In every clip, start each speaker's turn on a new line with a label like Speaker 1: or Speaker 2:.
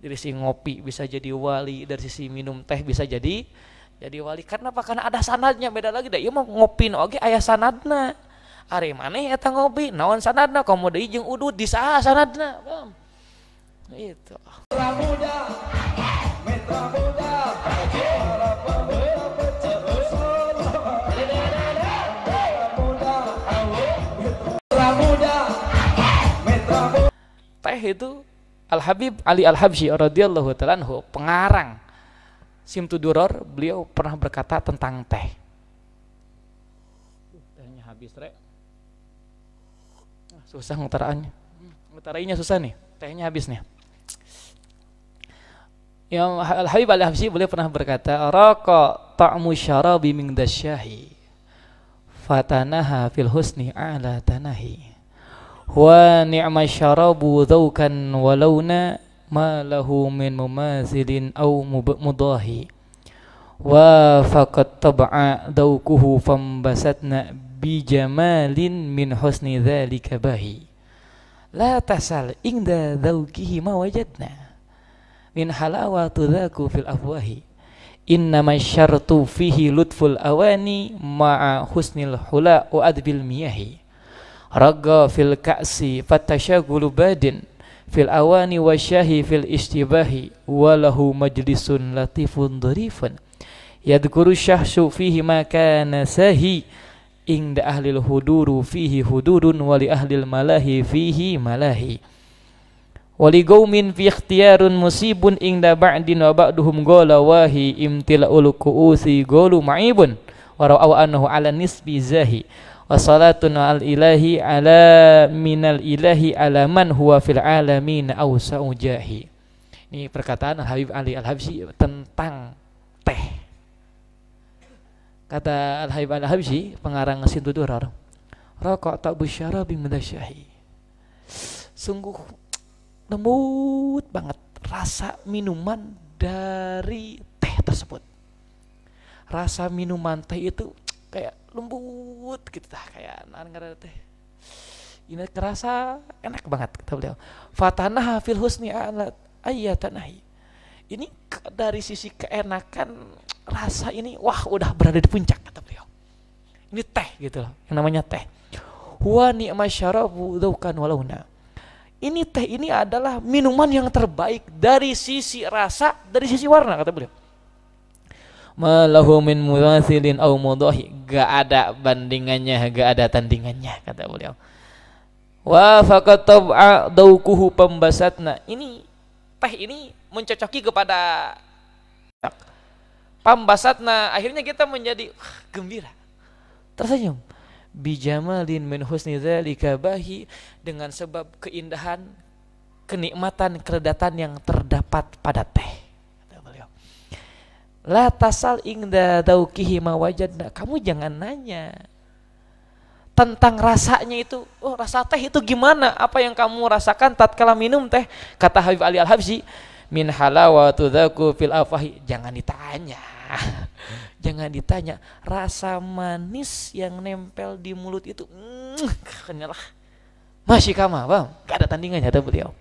Speaker 1: dari sisi ngopi bisa jadi wali dari sisi minum teh bisa jadi jadi wali karena apa karena ada sanadnya beda lagi dah iya mau ngopi oke okay, ayah sanadna mana ya ya ngopi naon sanadna kamu udah jeung udut di sana sanadna itu teh itu Al Habib Ali Al Habsyi radhiyallahu taala pengarang Simtu Duror, beliau pernah berkata tentang teh. Tehnya habis, Rek. Ah, susah ngutaraannya. Hmm, ngutarainnya susah nih. Tehnya habis nih. Yang Al-Habib Al-Habsyi beliau pernah berkata, "Raqa ta'mu syarabi min dasyahi fatanaha fil husni ala tanahi." ونعم الشراب ذوقا ولونا ما له من مماثل أو مضاهي وفقد طبع ذوقه فانبسطنا بجمال من حسن ذلك باهي لا تسأل عند ذوقه ما وجدنا من حلاوة ذاك في الأفواه إنما الشرط فيه لطف الأواني مع حسن الحلاء وأدب المياه رقى في الكأس فتشاغل باد في الأواني والشاه في الاشتباه وله مجلس لطيف ظريف يذكر الشخص فيه ما كان ساهي عند أهل الهدور فيه هدور ولأهل الملاهي فيه ملاهي ولقوم في اختيار مصيب عند بعد وبعدهم قال واهي امتلاء الكؤوس قول معيب وروى أنه على نسب زاهي Wassalatun al ilahi ala minal ilahi ala man huwa fil alamin awsa'u jahi ini perkataan Al Habib Ali Al Habsyi tentang teh kata Al Habib Al Habsyi pengarang Sintu Durar rokok tak bisyara bimadasyahi sungguh lembut banget rasa minuman dari teh tersebut rasa minuman teh itu kayak lembut gitu tah kayak nan kada teh ini kerasa enak banget kata beliau fatana fil husni alat ayatanahi ini dari sisi keenakan rasa ini wah udah berada di puncak kata beliau ini teh gitu loh yang namanya teh huwa ni'masyarabu dzaukan walauna ini teh ini adalah minuman yang terbaik dari sisi rasa dari sisi warna kata beliau malahu min mudhasilin au mudahi gak ada bandingannya gak ada tandingannya kata beliau wa faqat tab'a daukuhu pembasatna ini teh ini mencocoki kepada pambasatna akhirnya kita menjadi uh, gembira tersenyum bijamalin min husni dzalika bahi dengan sebab keindahan kenikmatan keredatan yang terdapat pada teh La tasal ingda daukihi mawajadna. Kamu jangan nanya tentang rasanya itu. Oh, rasa teh itu gimana? Apa yang kamu rasakan tatkala minum teh? Kata Habib Ali Al-Habsyi, min halawatu dzaku fil afahi. Jangan ditanya. jangan ditanya. Rasa manis yang nempel di mulut itu. Mm, kenyalah. Masih kama, Bang. Gak ada tandingannya tuh beliau.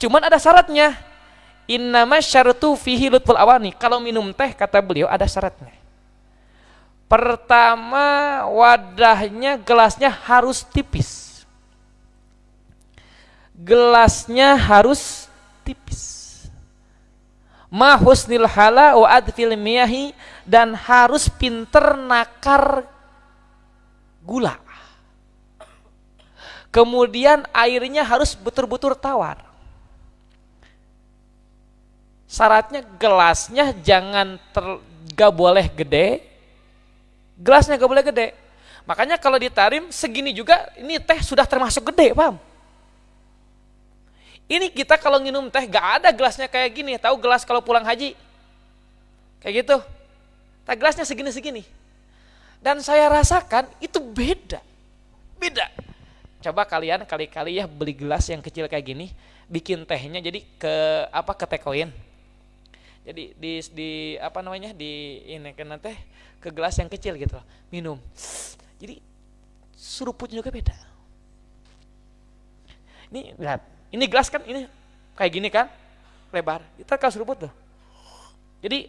Speaker 1: Cuman ada syaratnya Innama syaratu fihi lutful awani. Kalau minum teh kata beliau ada syaratnya. Pertama wadahnya gelasnya harus tipis. Gelasnya harus tipis. Ma husnil hala wa adfil miyahi dan harus pinter nakar gula. Kemudian airnya harus betul-betul tawar syaratnya gelasnya jangan ter, gak boleh gede, gelasnya gak boleh gede. Makanya kalau ditarim segini juga ini teh sudah termasuk gede, paham? Ini kita kalau minum teh gak ada gelasnya kayak gini, tahu gelas kalau pulang haji? Kayak gitu. tak gelasnya segini-segini. Dan saya rasakan itu beda. Beda. Coba kalian kali-kali ya beli gelas yang kecil kayak gini, bikin tehnya jadi ke apa ke tekoin jadi di di apa namanya di ini kena teh ke gelas yang kecil gitu loh minum jadi seruputnya juga beda ini lihat ini gelas kan ini kayak gini kan lebar kita kalau seruput tuh jadi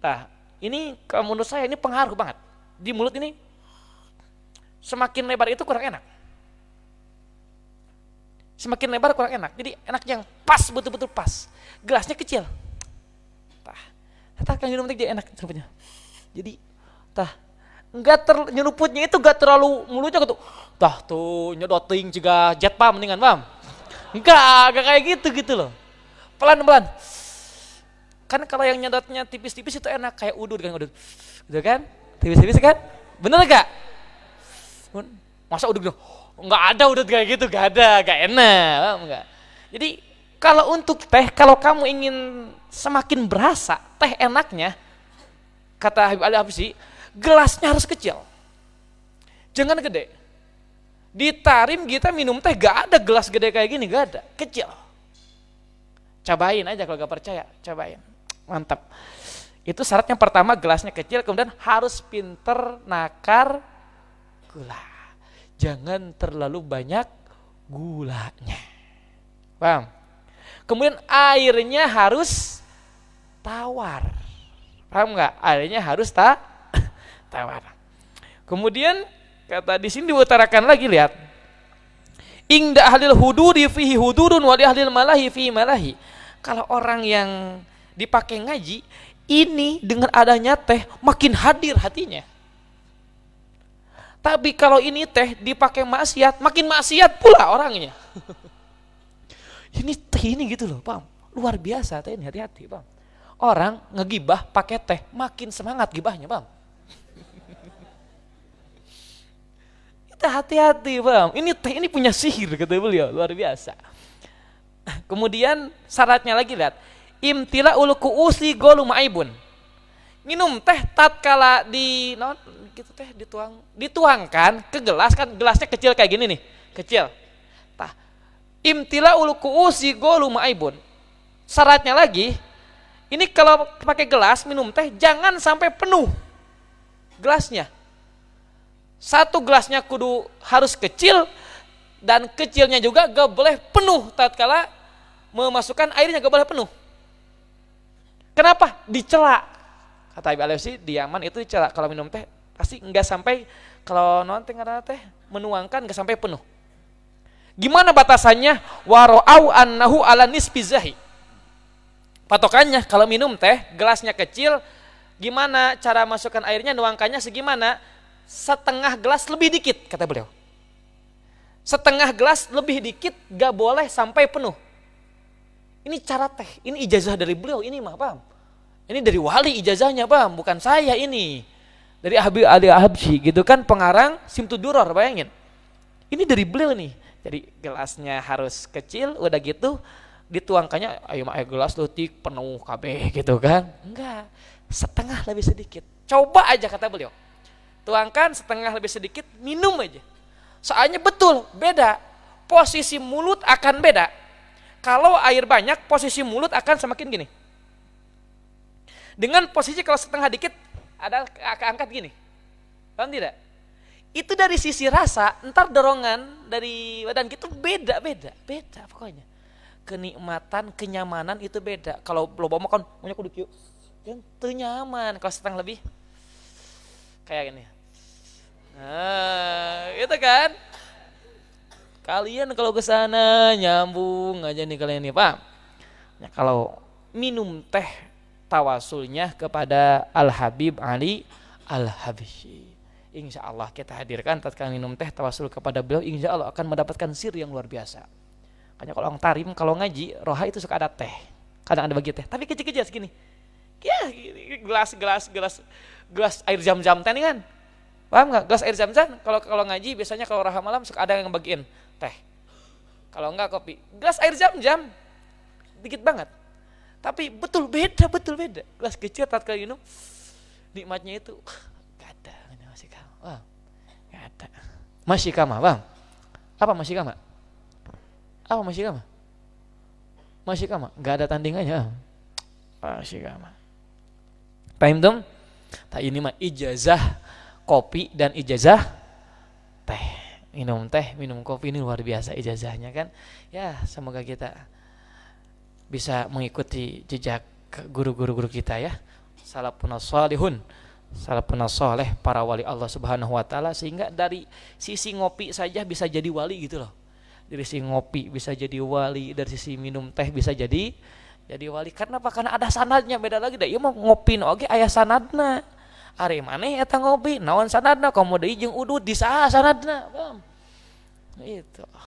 Speaker 1: nah ini kalau menurut saya ini pengaruh banget di mulut ini semakin lebar itu kurang enak semakin lebar kurang enak jadi enak yang pas betul-betul pas gelasnya kecil Tah kan minum teh jadi enak seruputnya. Jadi tah enggak ter nyeruputnya itu enggak terlalu mulutnya gitu. Tah tuh nyedoting juga jet pam mendingan pam. Enggak, enggak kayak gitu gitu loh. Pelan-pelan. Kan kalau yang nyedotnya tipis-tipis itu enak kayak udur kan udur Gitu kan? Tipis-tipis kan? Bener enggak? Masa udut enggak gitu? ada udur kayak gitu, enggak ada, enggak enak, paham enggak? Jadi kalau untuk teh, kalau kamu ingin semakin berasa teh enaknya, kata Habib Ali Habsi, gelasnya harus kecil. Jangan gede. Di Tarim kita minum teh gak ada gelas gede kayak gini, gak ada. Kecil. Cobain aja kalau gak percaya, cobain. Mantap. Itu syaratnya pertama gelasnya kecil, kemudian harus pinter nakar gula. Jangan terlalu banyak gulanya. Paham? Kemudian airnya harus tawar. Paham nggak? Airnya harus ta tawar. Kemudian kata di sini diutarakan lagi lihat. Ingda ahlil hududi fihi hudurun wali ahlil malahi fihi malahi. Kalau orang yang dipakai ngaji, ini dengan adanya teh makin hadir hatinya. Tapi kalau ini teh dipakai maksiat, makin maksiat pula orangnya. Ini teh ini gitu loh, paham? Luar biasa teh ini, hati-hati, paham? Orang ngegibah pakai teh, makin semangat gibahnya, paham? Kita hati-hati, paham? Ini teh ini punya sihir, kata beliau, luar biasa. Kemudian syaratnya lagi lihat, imtila ulu kuusi golu ma'ibun. Minum teh tatkala di non gitu teh dituang dituangkan ke gelas kan gelasnya kecil kayak gini nih, kecil Imtila kuusi golu ma'ibun. Syaratnya lagi, ini kalau pakai gelas minum teh jangan sampai penuh gelasnya. Satu gelasnya kudu harus kecil dan kecilnya juga gak boleh penuh tatkala memasukkan airnya gak boleh penuh. Kenapa? Dicela. Kata Ibu Alefsi, di Yaman itu dicela kalau minum teh pasti nggak sampai kalau non ada teh menuangkan nggak sampai penuh. Gimana batasannya? waro'au annahu ala nisfi zahi. Patokannya kalau minum teh gelasnya kecil, gimana cara masukkan airnya nuangkannya segimana? Setengah gelas lebih dikit kata beliau. Setengah gelas lebih dikit gak boleh sampai penuh. Ini cara teh, ini ijazah dari beliau, ini mah paham. Ini dari wali ijazahnya paham, bukan saya ini. Dari Ahbi Ali Ahabsyi gitu kan pengarang simtuduror bayangin. Ini dari beliau nih jadi gelasnya harus kecil, udah gitu dituangkannya ayo mah gelas tik penuh kb gitu kan. Enggak, setengah lebih sedikit. Coba aja kata beliau. Tuangkan setengah lebih sedikit, minum aja. Soalnya betul, beda. Posisi mulut akan beda. Kalau air banyak, posisi mulut akan semakin gini. Dengan posisi kalau setengah dikit, ada angkat gini. Paham tidak? itu dari sisi rasa, entar dorongan dari badan kita beda, beda, beda pokoknya. Kenikmatan, kenyamanan itu beda. Kalau bawa makan, punya kudu kyu Yang nyaman kalau setengah lebih kayak gini. Nah, itu kan. Kalian kalau ke sana nyambung aja nih kalian nih, Pak. Nah, kalau minum teh tawasulnya kepada Al Habib Ali Al Habib insya Allah kita hadirkan tatkala minum teh tawasul kepada beliau insya Allah akan mendapatkan sir yang luar biasa makanya kalau orang tarim kalau ngaji roha itu suka ada teh kadang ada bagi teh tapi kecil-kecil segini ya gelas gelas gelas gelas air jam-jam teh nih kan paham nggak gelas air jam-jam kalau kalau ngaji biasanya kalau roha malam suka ada yang bagiin teh kalau enggak kopi gelas air jam-jam dikit banget tapi betul beda betul beda gelas kecil tatkala minum nikmatnya itu Wah, nggak Masih kama, bang. Apa masih kama? Apa masih kama? Masih kama, nggak ada tandingannya. Masih kama. Paham dong? Tak ini mah ijazah kopi dan ijazah teh. Minum teh, minum kopi ini luar biasa ijazahnya kan. Ya, semoga kita bisa mengikuti jejak guru-guru guru kita ya. salapun salihun salafun soleh para wali Allah Subhanahu wa taala sehingga dari sisi ngopi saja bisa jadi wali gitu loh. Dari sisi ngopi bisa jadi wali, dari sisi minum teh bisa jadi jadi wali. Karena apa? Karena ada sanadnya beda lagi dah. Ieu iya mau ngopi oke oge ayah sanadna. Ari maneh eta ngopi, naon sanadna komo deui jeung udud di saha sanadna. Paham? Itu.